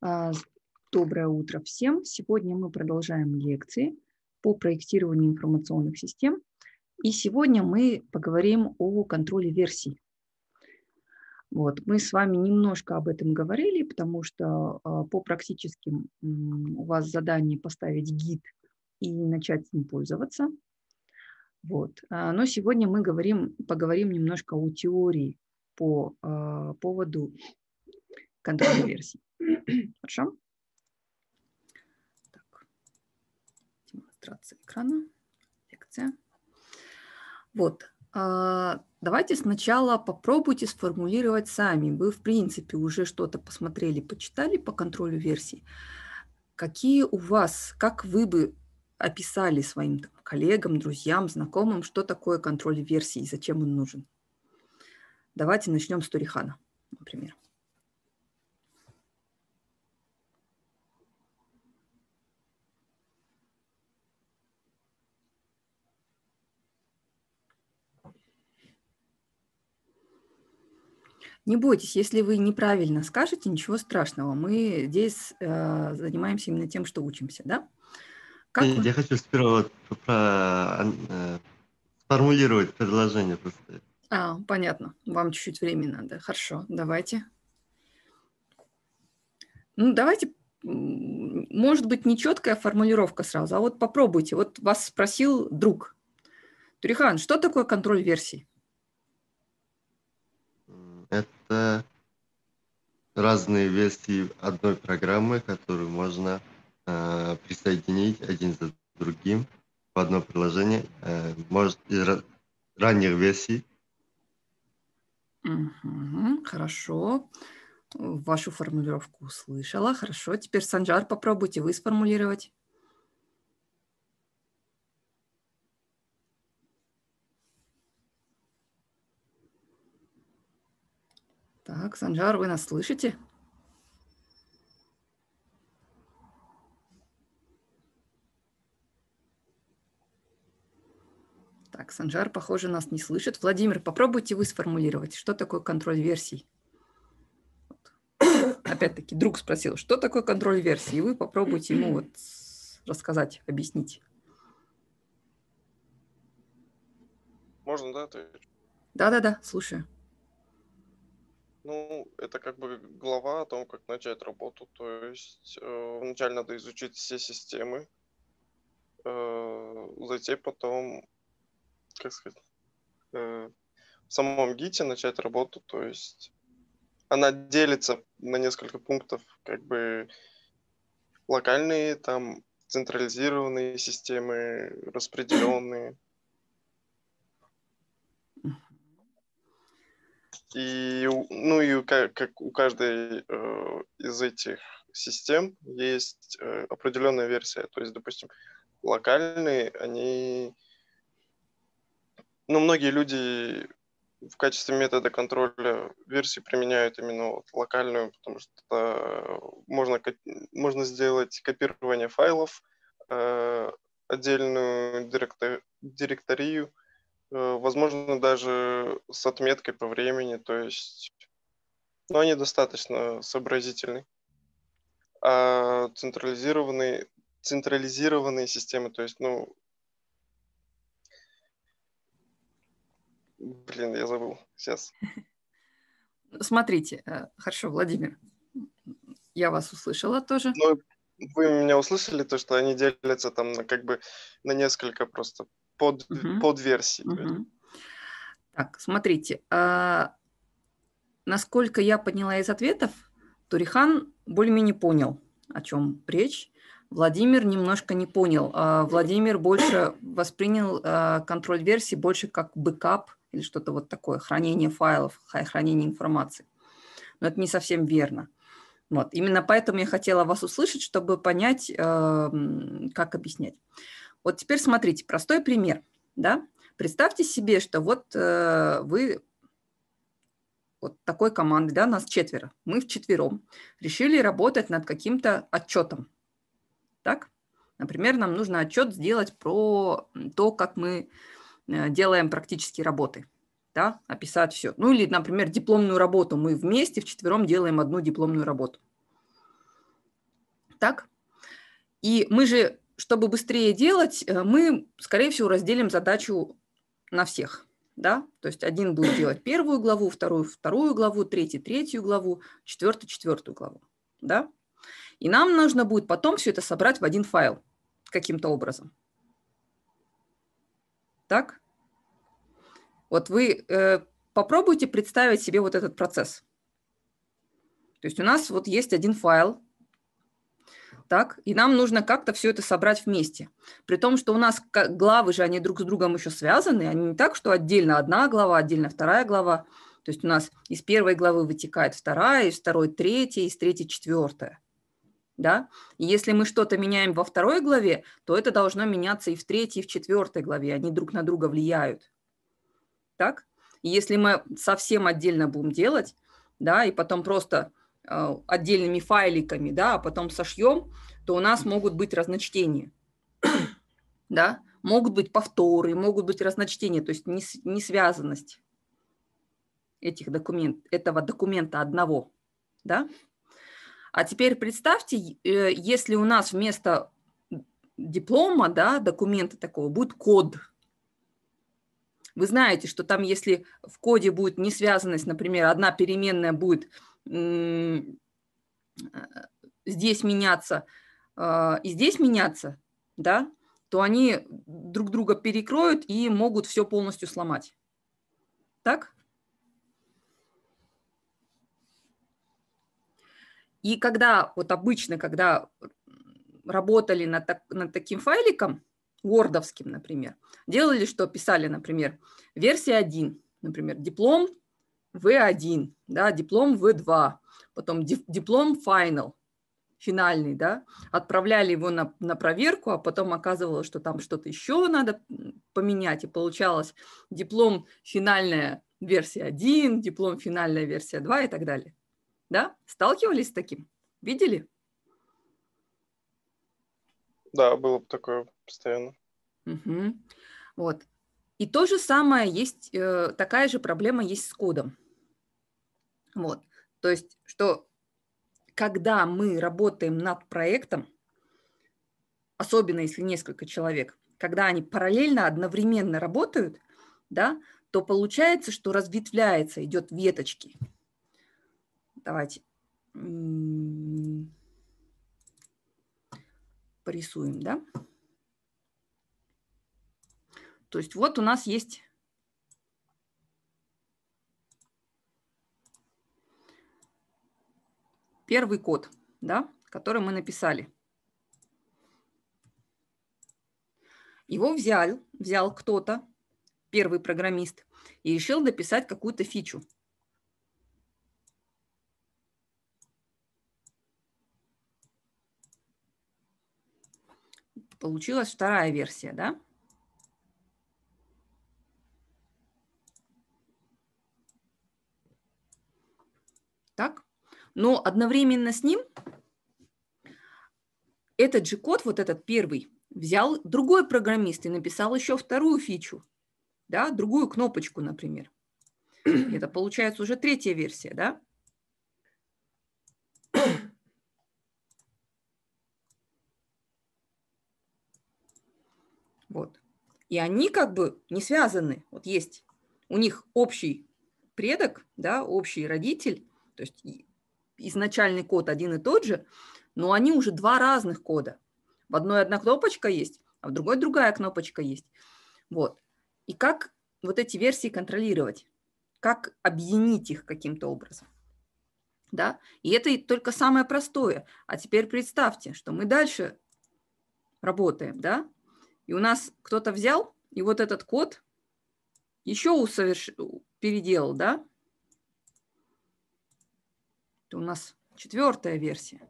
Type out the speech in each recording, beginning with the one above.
А, доброе утро всем. Сегодня мы продолжаем лекции по проектированию информационных систем. И сегодня мы поговорим о контроле версий. Вот. Мы с вами немножко об этом говорили, потому что а, по практическим у вас задание поставить гид и начать им пользоваться. Вот. А, но сегодня мы говорим, поговорим немножко о теории по поводу контрольной версии. Хорошо? Так. Демонстрация экрана, лекция. Вот. А, давайте сначала попробуйте сформулировать сами. Вы, в принципе, уже что-то посмотрели, почитали по контролю версий. Какие у вас, как вы бы описали своим там, коллегам, друзьям, знакомым, что такое контроль версии и зачем он нужен? Давайте начнем с Турихана, например. Не бойтесь, если вы неправильно скажете, ничего страшного. Мы здесь э, занимаемся именно тем, что учимся, да? Как Нет, э, вы... Я хочу сперва вот про, э, сформулировать предложение просто. А, понятно. Вам чуть-чуть времени надо. Хорошо, давайте. Ну, давайте, может быть, не четкая формулировка сразу, а вот попробуйте. Вот вас спросил друг. Турихан, что такое контроль версий? это разные версии одной программы, которую можно э, присоединить один за другим в одно приложение, э, может, из ранних версий. Угу, хорошо. Вашу формулировку услышала. Хорошо. Теперь, Санджар, попробуйте вы сформулировать. Так, Санжар, вы нас слышите? Так, Санжар, похоже, нас не слышит. Владимир, попробуйте вы сформулировать, что такое контроль версий? Опять-таки, друг спросил, что такое контроль версий? И вы попробуйте ему вот рассказать, объяснить. Можно, да, отвечу? Да-да-да, слушаю. Ну, это как бы глава о том, как начать работу. То есть э, вначале надо изучить все системы, э, затем потом, как сказать, э, в самом гите начать работу. То есть она делится на несколько пунктов, как бы локальные, там централизированные системы, распределенные. И, ну и как, как у каждой э, из этих систем есть э, определенная версия. То есть, допустим, локальные, они... Ну, многие люди в качестве метода контроля версии применяют именно вот локальную, потому что можно, можно сделать копирование файлов, э, отдельную директор, директорию, Э, возможно, даже с отметкой по времени, то есть, но ну, они достаточно сообразительны. А централизированные, централизированные системы, то есть, ну, блин, я забыл сейчас. Смотрите, э, хорошо, Владимир, я вас услышала тоже. Ну, вы меня услышали, то, что они делятся там как бы на несколько просто под, угу. под версии. Угу. Так, смотрите, а, насколько я поняла из ответов, Турихан более-менее понял, о чем речь. Владимир немножко не понял. А, Владимир больше воспринял а, контроль версии больше как бэкап или что-то вот такое, хранение файлов, хранение информации. Но это не совсем верно. Вот. Именно поэтому я хотела вас услышать, чтобы понять, а, как объяснять. Вот теперь смотрите, простой пример. Да? Представьте себе, что вот э, вы вот такой команды, да, нас четверо, мы в четвером решили работать над каким-то отчетом. Так? Например, нам нужно отчет сделать про то, как мы э, делаем практические работы, да, описать все. Ну или, например, дипломную работу. Мы вместе вчетвером делаем одну дипломную работу. Так? И мы же чтобы быстрее делать, э, мы, скорее всего, разделим задачу на всех. Да? То есть один будет делать первую главу, вторую – вторую главу, третью третью главу, четвертую четвертую главу. Да? И нам нужно будет потом все это собрать в один файл каким-то образом. Так? Вот вы э, попробуйте представить себе вот этот процесс. То есть у нас вот есть один файл, так? И нам нужно как-то все это собрать вместе. При том, что у нас главы же, они друг с другом еще связаны, они не так, что отдельно одна глава, отдельно вторая глава. То есть у нас из первой главы вытекает вторая, из второй третья, из третьей четвертая. Да? И если мы что-то меняем во второй главе, то это должно меняться и в третьей, и в четвертой главе. Они друг на друга влияют. Так? И если мы совсем отдельно будем делать, да, и потом просто Э, отдельными файликами, да, а потом сошьем, то у нас могут быть разночтения, да, могут быть повторы, могут быть разночтения, то есть несвязанность этих документ, этого документа одного, да. А теперь представьте, э, если у нас вместо диплома, да, документа такого будет код. Вы знаете, что там, если в коде будет несвязанность, например, одна переменная будет Э, здесь меняться э, и здесь меняться, да, то они друг друга перекроют и могут все полностью сломать. Так? И когда, вот обычно, когда работали над, так, над таким файликом, Wordовским, например, делали, что писали, например, версия 1, например, диплом в1, да, диплом В2, потом диплом final, финальный, да, отправляли его на, на проверку, а потом оказывалось, что там что-то еще надо поменять, и получалось диплом финальная версия 1, диплом финальная версия 2 и так далее. Да? Сталкивались с таким? Видели? Да, было такое постоянно. Угу. Вот. И то же самое есть, э, такая же проблема есть с кодом. Вот. То есть, что когда мы работаем над проектом, особенно если несколько человек, когда они параллельно, одновременно работают, да, то получается, что разветвляется, идет веточки. Давайте порисуем, да. То есть вот у нас есть первый код, да, который мы написали. Его взял, взял кто-то, первый программист, и решил дописать какую-то фичу. Получилась вторая версия, да? Но одновременно с ним этот же код, вот этот первый, взял другой программист и написал еще вторую фичу, да, другую кнопочку, например. Это получается уже третья версия, да? Вот. И они как бы не связаны. Вот есть у них общий предок, да, общий родитель. То есть изначальный код один и тот же, но они уже два разных кода. В одной одна кнопочка есть, а в другой другая кнопочка есть. Вот. И как вот эти версии контролировать? Как объединить их каким-то образом? Да? И это только самое простое. А теперь представьте, что мы дальше работаем, да? И у нас кто-то взял, и вот этот код еще усоверш... переделал, да? Это у нас четвертая версия.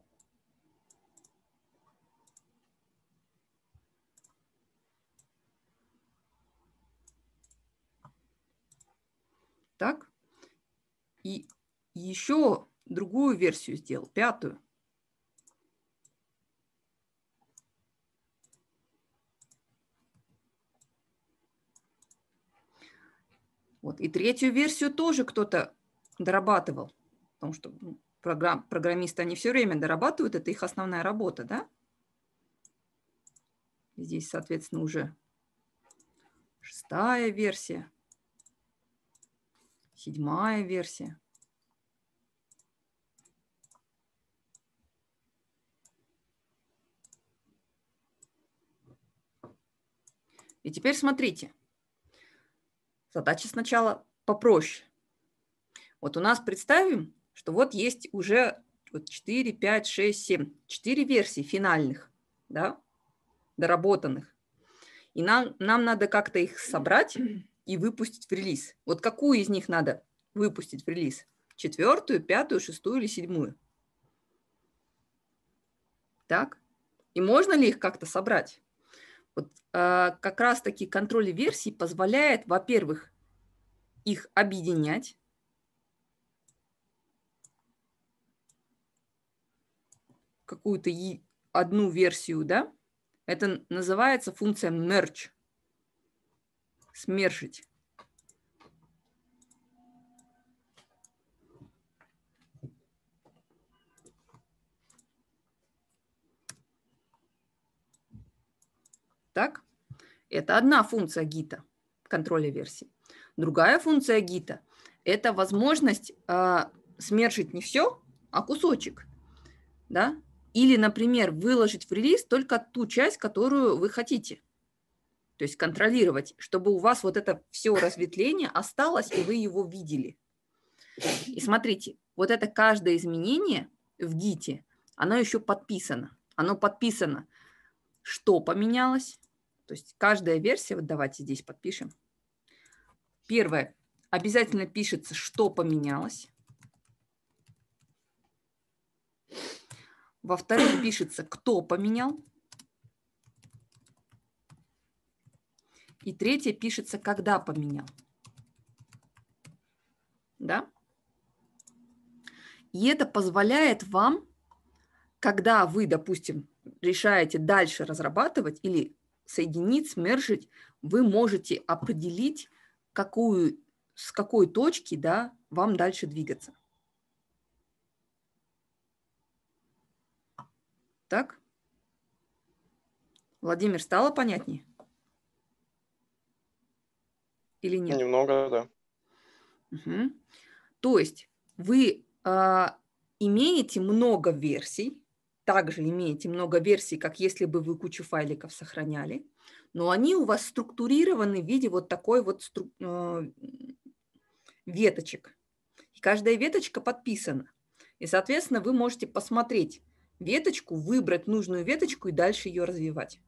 Так? И еще другую версию сделал, пятую. Вот. И третью версию тоже кто-то дорабатывал, потому что ну, программ, программисты, они все время дорабатывают, это их основная работа, да? Здесь, соответственно, уже шестая версия, седьмая версия. И теперь смотрите. Задача сначала попроще. Вот у нас, представим, что вот есть уже вот 4, 5, 6, 7, 4 версии финальных, да, доработанных. И нам, нам надо как-то их собрать и выпустить в релиз. Вот какую из них надо выпустить в релиз? Четвертую, пятую, шестую или седьмую? Так? И можно ли их как-то собрать? Вот э, как раз-таки контроль версий позволяет, во-первых, их объединять, какую-то одну версию, да, это называется функция merge. Смержить. Так? Это одна функция гита, контроля версии. Другая функция гита – это возможность э, а, смершить не все, а кусочек. Да? Или, например, выложить в релиз только ту часть, которую вы хотите. То есть контролировать, чтобы у вас вот это все разветвление осталось, и вы его видели. И смотрите, вот это каждое изменение в гите, оно еще подписано. Оно подписано, что поменялось. То есть каждая версия, вот давайте здесь подпишем. Первое, обязательно пишется, что поменялось. Во-вторых, пишется, кто поменял. И третье пишется, когда поменял. Да? И это позволяет вам, когда вы, допустим, решаете дальше разрабатывать или соединить, смержить, вы можете определить, какую, с какой точки да, вам дальше двигаться. Так? Владимир, стало понятнее? Или нет? Немного, да. Угу. То есть вы э, имеете много версий, также имеете много версий, как если бы вы кучу файликов сохраняли, но они у вас структурированы в виде вот такой вот стру... э, веточек. И каждая веточка подписана. И, соответственно, вы можете посмотреть, веточку, выбрать нужную веточку и дальше ее развивать.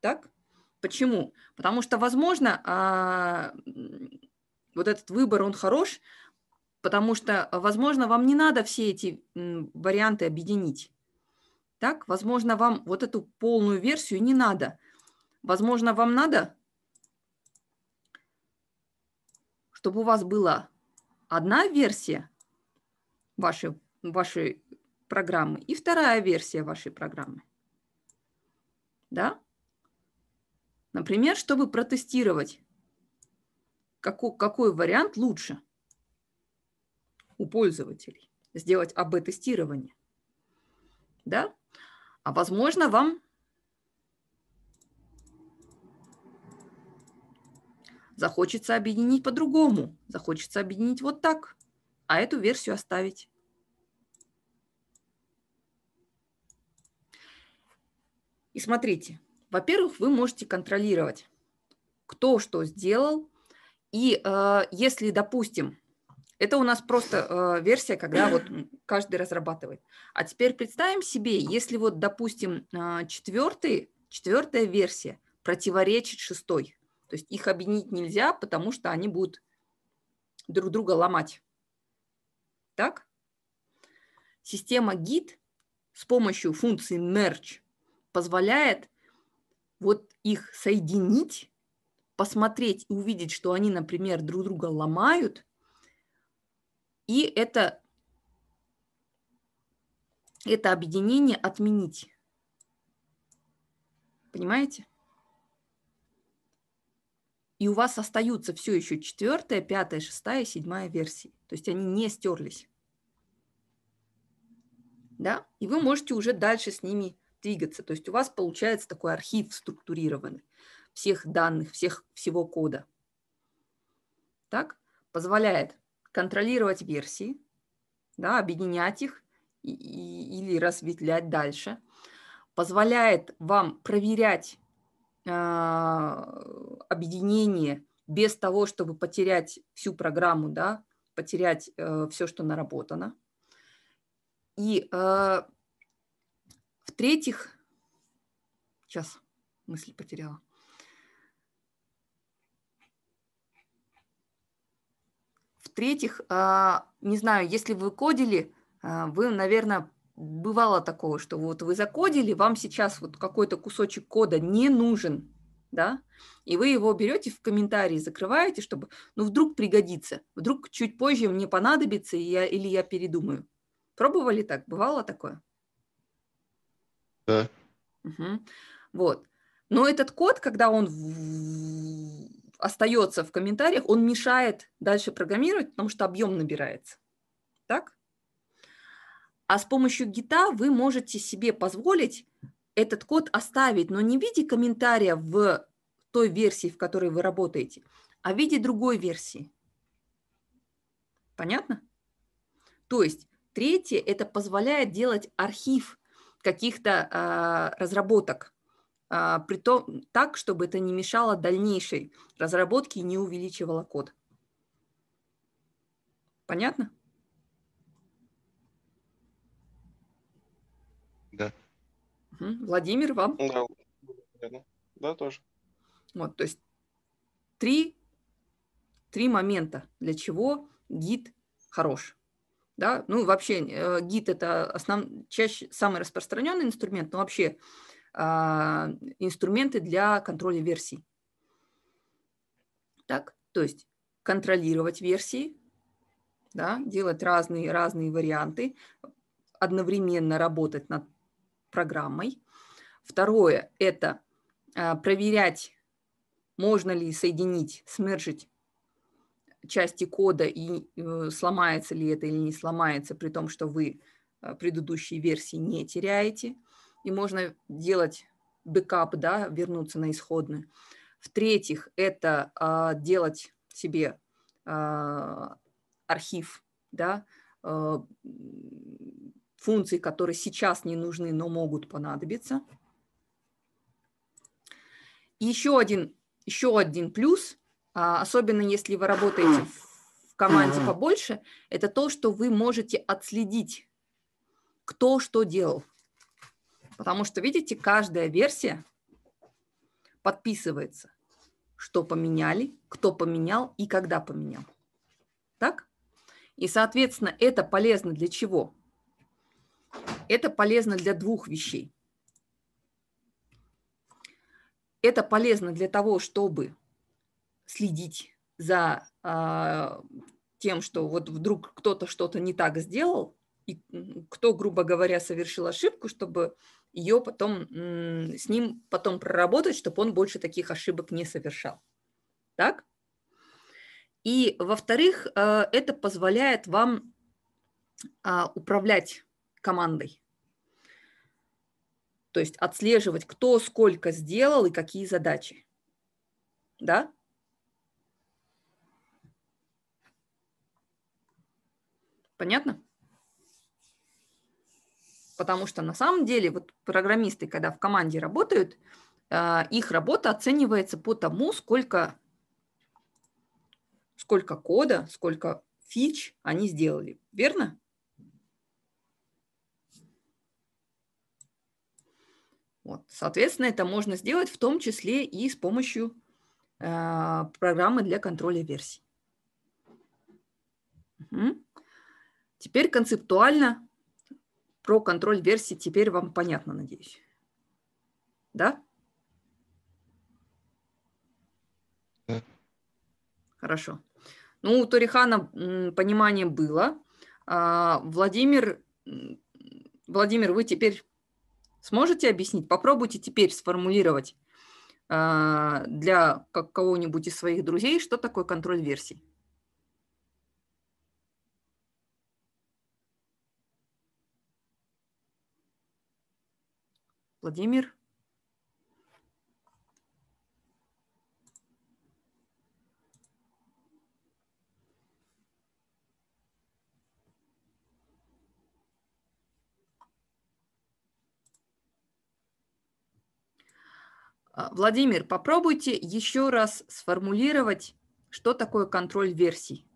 Так? Почему? Потому что, возможно, а, вот этот выбор, он хорош, потому что, возможно, вам не надо все эти варианты объединить. Так, возможно, вам вот эту полную версию не надо. Возможно, вам надо, чтобы у вас была одна версия вашей, вашей программы и вторая версия вашей программы. Да? Например, чтобы протестировать, какой, какой вариант лучше у пользователей. Сделать АБ-тестирование. Да? А возможно, вам захочется объединить по-другому, захочется объединить вот так, а эту версию оставить. И смотрите, во-первых, вы можете контролировать, кто что сделал. И э, если, допустим, это у нас просто э, версия, когда вот каждый разрабатывает. А теперь представим себе, если вот, допустим, э, четвертый, четвертая версия противоречит шестой. То есть их объединить нельзя, потому что они будут друг друга ломать. Так? Система Git с помощью функции merge позволяет вот их соединить, посмотреть и увидеть, что они, например, друг друга ломают, и это, это объединение отменить. Понимаете? И у вас остаются все еще четвертая, пятая, шестая, седьмая версии. То есть они не стерлись. Да? И вы можете уже дальше с ними двигаться. То есть у вас получается такой архив структурированный всех данных, всех, всего кода. Так? Позволяет контролировать версии, да, объединять их и, и, или разветвлять дальше. Позволяет вам проверять э, объединение без того, чтобы потерять всю программу, да, потерять э, все, что наработано. И э, в-третьих, сейчас мысль потеряла. В-третьих, а, не знаю, если вы кодили, а, вы, наверное, бывало такого, что вот вы закодили, вам сейчас вот какой-то кусочек кода не нужен, да, и вы его берете в комментарии, закрываете, чтобы, ну, вдруг пригодится, вдруг чуть позже мне понадобится, и я, или я передумаю. Пробовали так? Бывало такое? Да. Угу. Вот. Но этот код, когда он в... остается в комментариях, он мешает дальше программировать, потому что объем набирается. Так? А с помощью гита вы можете себе позволить этот код оставить, но не в виде комментария в той версии, в которой вы работаете, а в виде другой версии. Понятно? То есть третье – это позволяет делать архив каких-то а, разработок, а, при том так, чтобы это не мешало дальнейшей разработке и не увеличивало код. Понятно? Да. Владимир, вам? Да, да тоже. Вот, то есть три, три момента, для чего гид хорош да, ну вообще э, гид это основ... чаще самый распространенный инструмент, но вообще э, инструменты для контроля версий. Так, то есть контролировать версии, да, делать разные разные варианты, одновременно работать над программой. Второе это э, проверять, можно ли соединить, смержить части кода и э, сломается ли это или не сломается, при том, что вы э, предыдущие версии не теряете. И можно делать бэкап, да, вернуться на исходную. В-третьих, это а, делать себе а, архив, да, э, функций, которые сейчас не нужны, но могут понадобиться. И еще один, еще один плюс – а, особенно если вы работаете в команде побольше, это то, что вы можете отследить, кто что делал. Потому что, видите, каждая версия подписывается, что поменяли, кто поменял и когда поменял. Так? И, соответственно, это полезно для чего? Это полезно для двух вещей. Это полезно для того, чтобы следить за э, тем, что вот вдруг кто-то что-то не так сделал, и кто, грубо говоря, совершил ошибку, чтобы ее потом, с ним потом проработать, чтобы он больше таких ошибок не совершал. Так? И, во-вторых, э, это позволяет вам а, управлять командой. То есть отслеживать, кто сколько сделал и какие задачи. Да? Понятно? Потому что на самом деле вот программисты, когда в команде работают, э, их работа оценивается по тому, сколько, сколько кода, сколько фич они сделали. Верно? Вот. Соответственно, это можно сделать в том числе и с помощью э, программы для контроля версий. Угу. Теперь концептуально про контроль версии теперь вам понятно, надеюсь. Да? да. Хорошо. Ну, у Торихана понимание было. А, Владимир, Владимир, вы теперь сможете объяснить? Попробуйте теперь сформулировать а, для кого-нибудь из своих друзей, что такое контроль версий. Владимир. А, Владимир, попробуйте еще раз сформулировать, что такое контроль версий.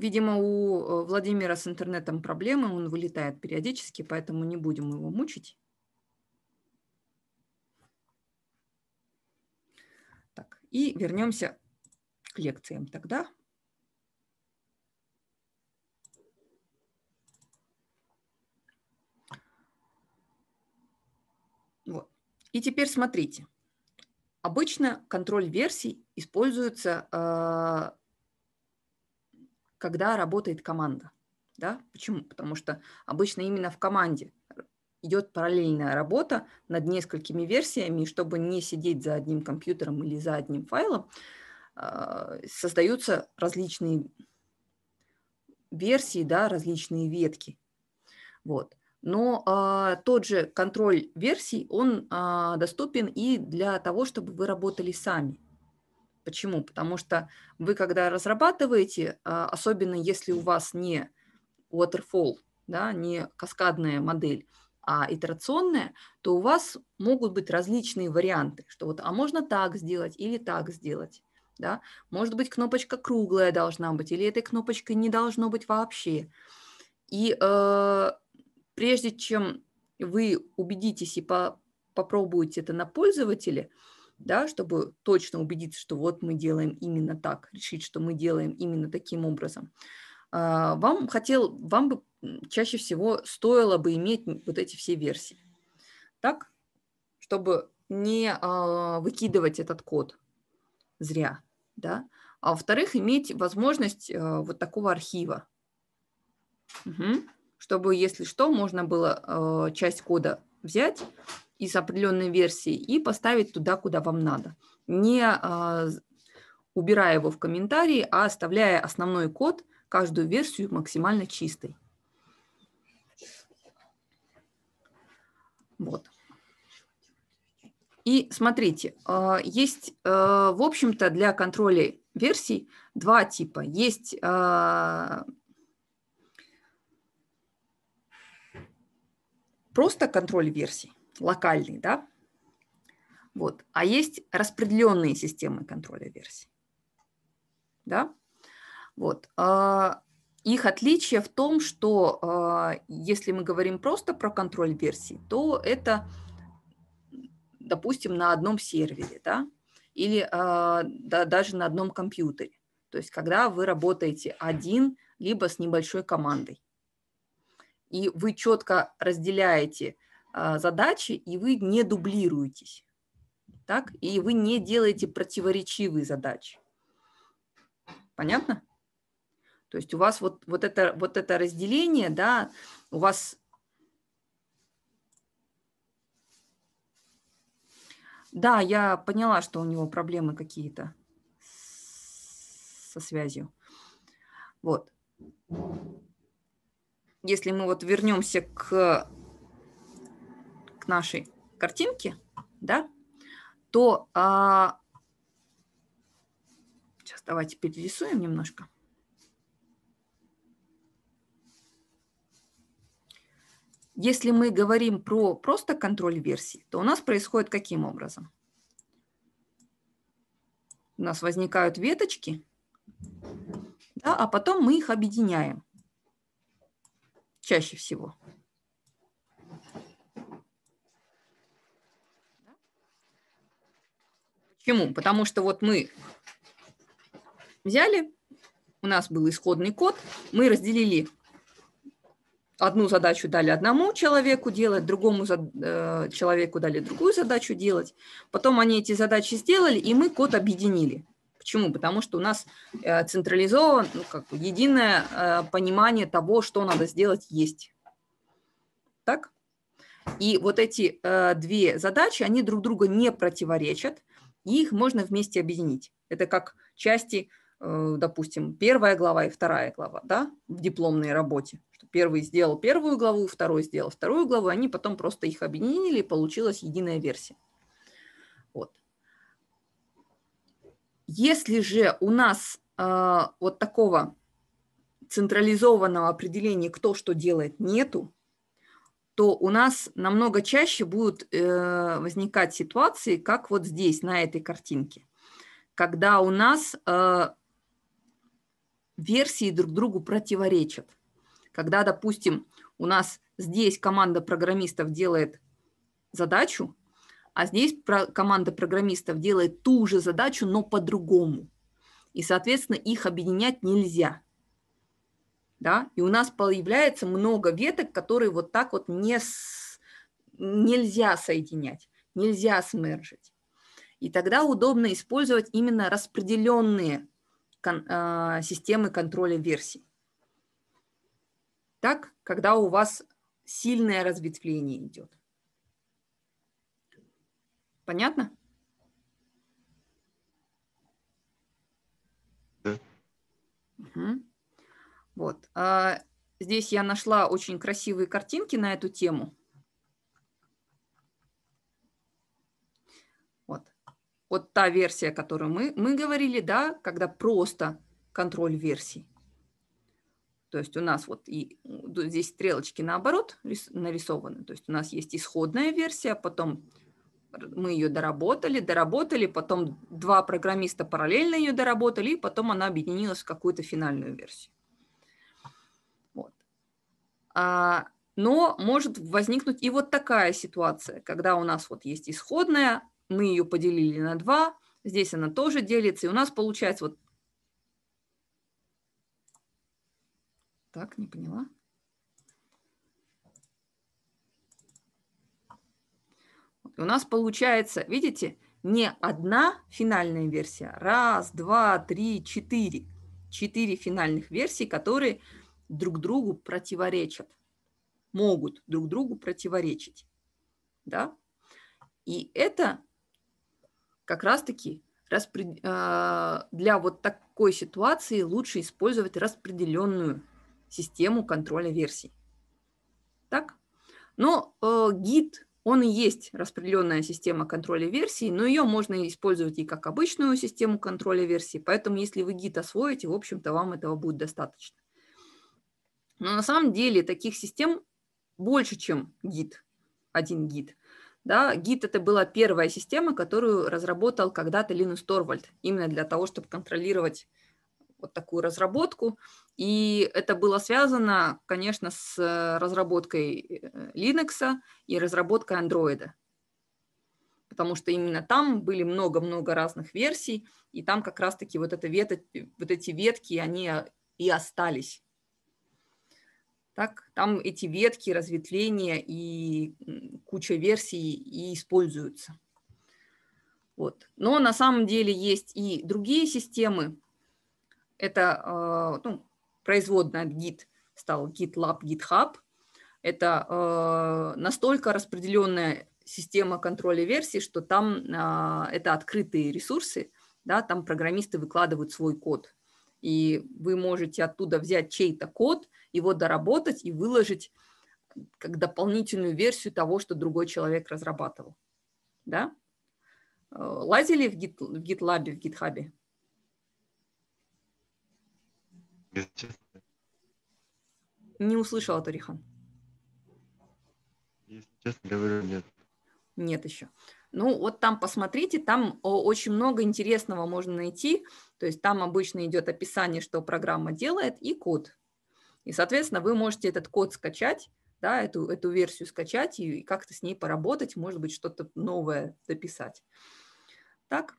Видимо, у э, Владимира с интернетом проблемы, он вылетает периодически, поэтому не будем его мучить. Так, и вернемся к лекциям тогда. Вот. И теперь смотрите. Обычно контроль версий используется э, когда работает команда. Да? Почему? Потому что обычно именно в команде идет параллельная работа над несколькими версиями, и чтобы не сидеть за одним компьютером или за одним файлом, а, создаются различные версии, да, различные ветки. Вот. Но а, тот же контроль версий, он а, доступен и для того, чтобы вы работали сами. Почему? Потому что вы, когда разрабатываете, а, особенно если у вас не waterfall, да, не каскадная модель, а итерационная, то у вас могут быть различные варианты, что вот, а можно так сделать или так сделать. Да? Может быть, кнопочка круглая должна быть, или этой кнопочкой не должно быть вообще. И э, прежде чем вы убедитесь и по попробуете это на пользователе, э, да, чтобы точно убедиться, что вот мы делаем именно так, решить, что мы делаем именно таким образом, а, вам хотел, вам бы чаще всего стоило бы иметь вот эти все версии, так, чтобы не а, выкидывать этот код зря, да, а во-вторых, иметь возможность а, вот такого архива, чтобы, если что, можно было часть кода взять из определенной версии и поставить туда, куда вам надо, не а, убирая его в комментарии, а оставляя основной код, каждую версию максимально чистой. Вот. И смотрите, а, есть, а, в общем-то, для контроля версий два типа. Есть просто контроль версий локальный, да? Вот. А есть распределенные системы контроля версий. Да? Вот. А, их отличие в том, что а, если мы говорим просто про контроль версий, то это, допустим, на одном сервере, да, или а, да, даже на одном компьютере. То есть, когда вы работаете один, либо с небольшой командой. И вы четко разделяете, а, задачи, и вы не дублируетесь, так? И вы не делаете противоречивые задачи. Понятно? То есть у вас вот, вот, это, вот это разделение, да, у вас Да, я поняла, что у него проблемы какие-то со связью. Вот. Если мы вот вернемся к нашей картинки, да, то а, сейчас давайте перерисуем немножко. Если мы говорим про просто контроль версий, то у нас происходит каким образом? У нас возникают веточки, да, а потом мы их объединяем чаще всего. Почему? Потому что вот мы взяли, у нас был исходный код, мы разделили одну задачу дали одному человеку делать, другому э, человеку дали другую задачу делать. Потом они эти задачи сделали, и мы код объединили. Почему? Потому что у нас э, централизован, ну, как бы единое э, понимание того, что надо сделать, есть. Так? И вот эти две задачи, они друг друга не противоречат и их можно вместе объединить. Это как части, э, допустим, первая глава и вторая глава да, в дипломной работе. первый сделал первую главу, второй сделал вторую главу, они потом просто их объединили, и получилась единая версия. Вот. Если же у нас э, вот такого централизованного определения, кто что делает, нету, то у нас намного чаще будут э, возникать ситуации, как вот здесь, на этой картинке, когда у нас э, версии друг другу противоречат. Когда, допустим, у нас здесь команда программистов делает задачу, а здесь про команда программистов делает ту же задачу, но по-другому. И, соответственно, их объединять нельзя да, и у нас появляется много веток, которые вот так вот не с... нельзя соединять, нельзя смержить. И тогда удобно использовать именно распределенные кон... э, системы контроля версий. Так, когда у вас сильное разветвление идет. Понятно? Да. Угу. Вот. А здесь я нашла очень красивые картинки на эту тему. Вот, вот та версия, которую мы, мы говорили, да, когда просто контроль версий. То есть у нас вот и здесь стрелочки наоборот нарисованы. То есть у нас есть исходная версия, потом мы ее доработали, доработали, потом два программиста параллельно ее доработали, и потом она объединилась в какую-то финальную версию. А, но может возникнуть и вот такая ситуация, когда у нас вот есть исходная, мы ее поделили на два, здесь она тоже делится, и у нас получается вот... Так, не поняла. у нас получается, видите, не одна финальная версия, раз, два, три, четыре, четыре финальных версии, которые друг другу противоречат, могут друг другу противоречить. Да? И это как раз-таки распред... А, для вот такой ситуации лучше использовать распределенную систему контроля версий. Так? Но э, гид, он и есть распределенная система контроля версий, но ее можно использовать и как обычную систему контроля версий, поэтому если вы гид освоите, в общем-то, вам этого будет достаточно. Но на самом деле таких систем больше, чем гид, один гид. Да, гид это была первая система, которую разработал когда-то Линус Торвальд, именно для того, чтобы контролировать вот такую разработку. И это было связано, конечно, с э, разработкой э, Linux и разработкой Android. Потому что именно там были много-много разных версий, и там как раз-таки вот, эта ветвь, вот эти ветки, они э, и остались. Так, там эти ветки, разветвления и куча версий и используются. Вот. Но на самом деле есть и другие системы. Это э, ну, производная от Git стал GitLab, GitHub. Это э, настолько распределенная система контроля версий, что там э, это открытые ресурсы, да, там программисты выкладывают свой код – и вы можете оттуда взять чей-то код, его доработать и выложить как дополнительную версию того, что другой человек разрабатывал. Да? Э, лазили в, гит, в GitLab, в GitHub? Не услышала, Тарихан. Если честно говорю, нет. Нет еще. Ну, вот там посмотрите, там э, очень много интересного можно найти. То есть там обычно идет описание, что программа делает, и код. И, соответственно, вы можете этот код скачать, да, эту, эту версию скачать и как-то с ней поработать, может быть, что-то новое дописать. Так?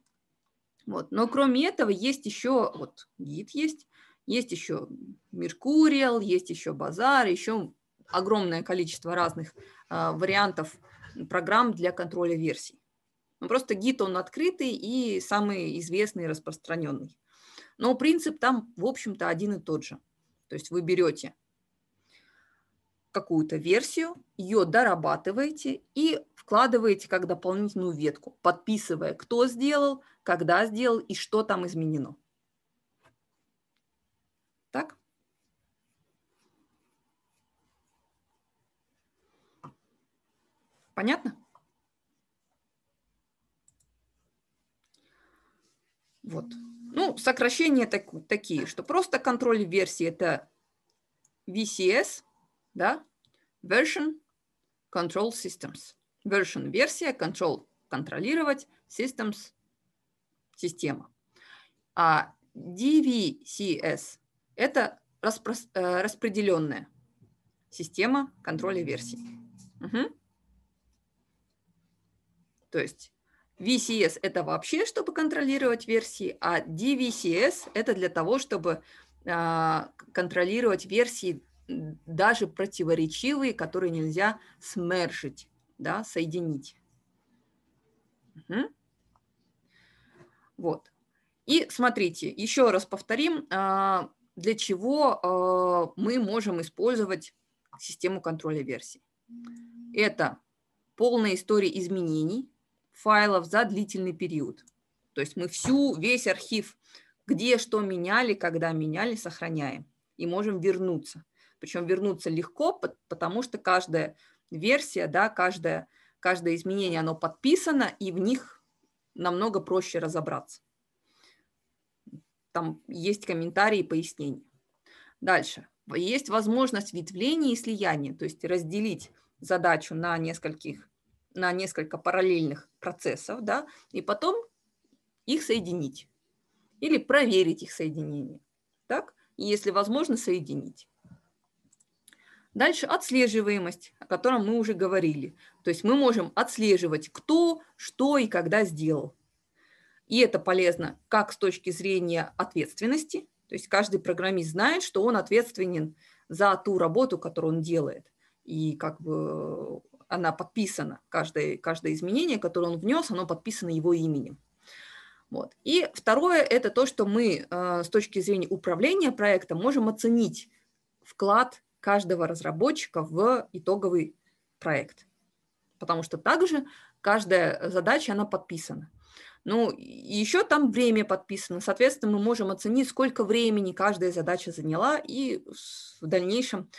Вот. Но кроме этого есть еще, вот гид есть, есть еще Меркуриал, есть еще Базар, еще огромное количество разных э, вариантов программ для контроля версий. Ну, просто гид, он открытый и самый известный, распространенный. Но принцип там, в общем-то, один и тот же. То есть вы берете какую-то версию, ее дорабатываете и вкладываете как дополнительную ветку, подписывая, кто сделал, когда сделал и что там изменено. Так? Понятно? Вот. Ну, сокращения так, такие, что просто контроль версии – это VCS, да, Version Control Systems. Version – версия, Control – контролировать, Systems – система. А DVCS – это распро э, распределенная система контроля версий. Угу. То есть VCS – это вообще, чтобы контролировать версии, а DVCS – это для того, чтобы а, контролировать версии даже противоречивые, которые нельзя смержить, да, соединить. Угу. Вот. И смотрите, еще раз повторим, а, для чего а, мы можем использовать систему контроля версий. Это полная история изменений, файлов за длительный период. То есть мы всю, весь архив, где что меняли, когда меняли, сохраняем и можем вернуться. Причем вернуться легко, потому что каждая версия, да, каждое, каждое изменение, оно подписано, и в них намного проще разобраться. Там есть комментарии и пояснения. Дальше. Есть возможность ветвления и слияния, то есть разделить задачу на нескольких на несколько параллельных процессов, да, и потом их соединить или проверить их соединение, так, и если возможно, соединить. Дальше отслеживаемость, о котором мы уже говорили. То есть мы можем отслеживать, кто, что и когда сделал. И это полезно как с точки зрения ответственности, то есть каждый программист знает, что он ответственен за ту работу, которую он делает. И как бы она подписана, каждое, каждое изменение, которое он внес, оно подписано его именем. Вот. И второе – это то, что мы э, с точки зрения управления проекта можем оценить вклад каждого разработчика в итоговый проект. Потому что также каждая задача, она подписана. Ну, еще там время подписано, соответственно, мы можем оценить, сколько времени каждая задача заняла и в дальнейшем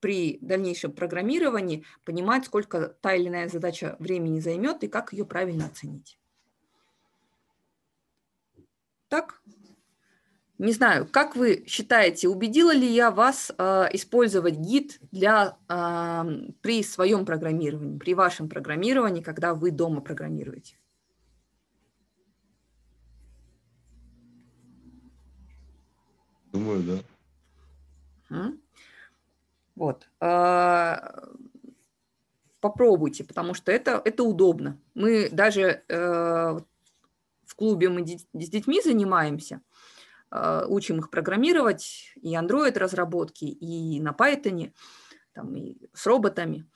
при дальнейшем программировании понимать, сколько та или иная задача времени займет и как ее правильно оценить. Так? Не знаю, как вы считаете, убедила ли я вас э, использовать гид для, э, при своем программировании, при вашем программировании, когда вы дома программируете? Думаю, да. М? Вот. А, попробуйте, потому что это, это удобно. Мы даже э, в клубе мы с детьми занимаемся, а, учим их программировать, и Android разработки, и на Python, там, и с роботами.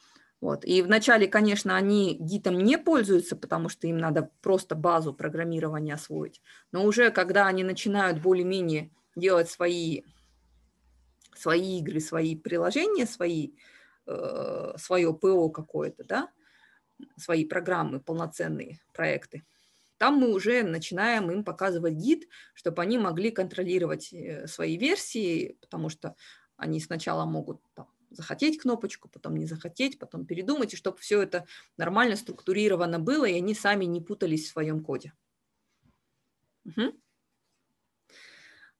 Вот. И вначале, конечно, они гитом не пользуются, потому что им надо просто базу программирования освоить. Но уже когда они начинают более-менее делать свои свои игры, свои приложения, свои, э, свое ПО какое-то, да, свои программы, полноценные проекты. Там мы уже начинаем им показывать гид, чтобы они могли контролировать э, свои версии, потому что они сначала могут там, захотеть кнопочку, потом не захотеть, потом передумать, и чтобы все это нормально структурировано было, и они сами не путались в своем коде. Угу.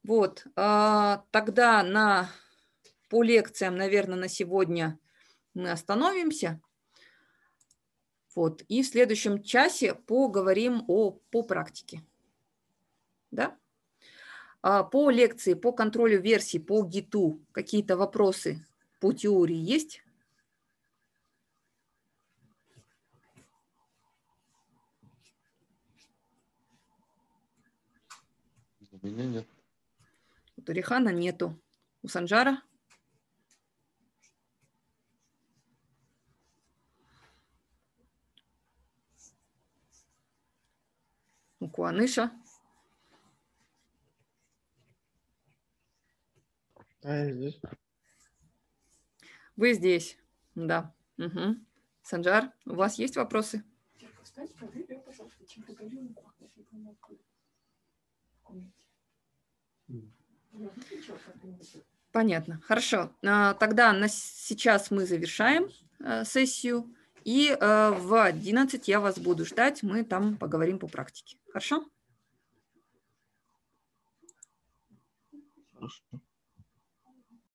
Вот, а, тогда на по лекциям, наверное, на сегодня мы остановимся. Вот. И в следующем часе поговорим о, по практике. Да? А по лекции, по контролю версий, по ГИТу какие-то вопросы по теории есть? У меня нет. У Турихана нету. У Санжара? Куаныша, А я здесь. Вы здесь, да. Угу. Санжар, у вас есть вопросы? Понятно. Хорошо. А, тогда на сейчас мы завершаем э, сессию. И э, в 11 я вас буду ждать. Мы там поговорим по практике. Хорошо? Хорошо.